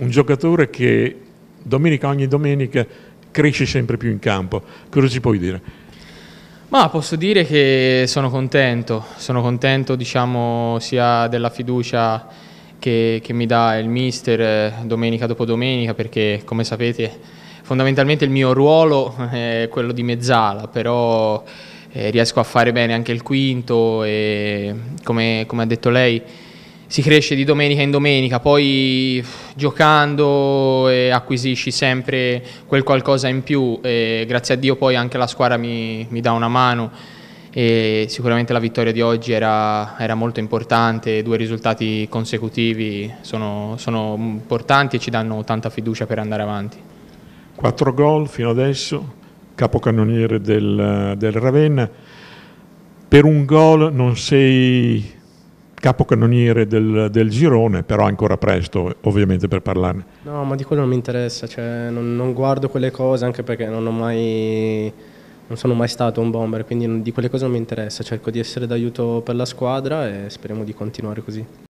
un giocatore che domenica ogni domenica cresce sempre più in campo. Cosa ci puoi dire? Ma posso dire che sono contento, sono contento diciamo, sia della fiducia che, che mi dà il mister eh, domenica dopo domenica perché come sapete fondamentalmente il mio ruolo eh, è quello di mezzala, però eh, riesco a fare bene anche il quinto e come, come ha detto lei si cresce di domenica in domenica, poi giocando eh, acquisisci sempre quel qualcosa in più, e grazie a Dio poi anche la squadra mi, mi dà una mano e sicuramente la vittoria di oggi era, era molto importante, due risultati consecutivi sono, sono importanti e ci danno tanta fiducia per andare avanti. Quattro gol fino adesso, capocannoniere del, del Ravenna, per un gol non sei capocannoniere del, del, girone, però ancora presto ovviamente per parlarne. No, ma di quello non mi interessa, cioè, non, non, guardo quelle cose anche perché non, mai, non sono mai stato un bomber, quindi di quelle cose non mi interessa, cerco di essere d'aiuto per la squadra e speriamo di continuare così.